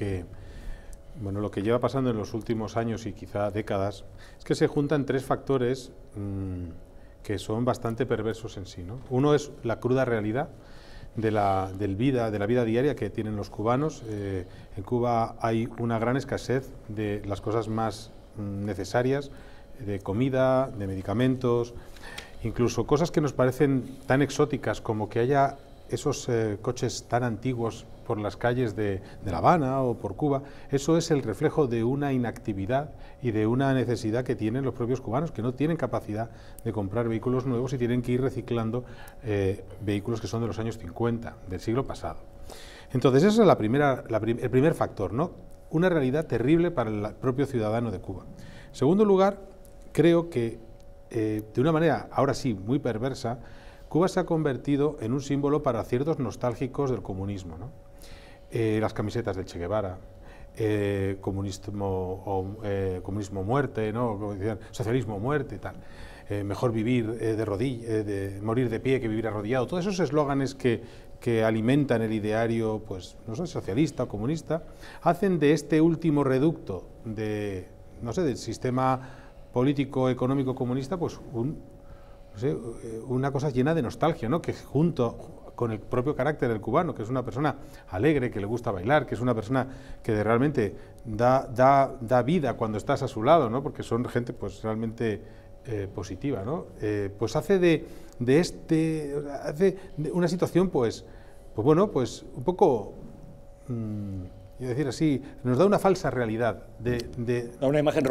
que bueno, lo que lleva pasando en los últimos años y quizá décadas es que se juntan tres factores mm, que son bastante perversos en sí. Uno es la cruda realidad de la, vida, de la vida diaria que tienen los cubanos. Eh, en Cuba hay una gran escasez de las cosas más mm, necesarias, de comida, de medicamentos, incluso cosas que nos parecen tan exóticas como que haya esos eh, coches tan antiguos por las calles de, La Habana o por Cuba, eso es el reflejo de una inactividad y de una necesidad que tienen los propios cubanos, que no tienen capacidad de comprar vehículos nuevos y tienen que ir reciclando eh, vehículos que son de los años 50, del siglo pasado. Entonces, ese es la primera, el primer factor, ¿no? Una realidad terrible para el propio ciudadano de Cuba. En segundo lugar, creo que, eh, de una manera, ahora sí, muy perversa, Cuba se ha convertido en un símbolo para ciertos nostálgicos del comunismo. ¿no? Eh, las camisetas del Che Guevara, eh, comunismo, o, eh, comunismo muerte, ¿no? socialismo muerte, tal. mejor vivir de rodilla, de, morir de pie que vivir arrodillado. Todos esos eslóganes que, que alimentan el ideario, pues, no sé, socialista o comunista, hacen de este último reducto de, no sé, del sistema político económico comunista, pues un eh, una cosa llena de nostalgia, ¿no? que junto con el propio carácter del cubano, que es una persona alegre, que le gusta bailar, que es una persona que realmente da, da, vida cuando estás a su lado, ¿no? porque son gente pues, realmente eh, positiva, ¿no? Eh, pues hace de, este, hace una situación pues, pues bueno, pues un poco... Mm, decir así, nos da una falsa realidad. De, Da una imagen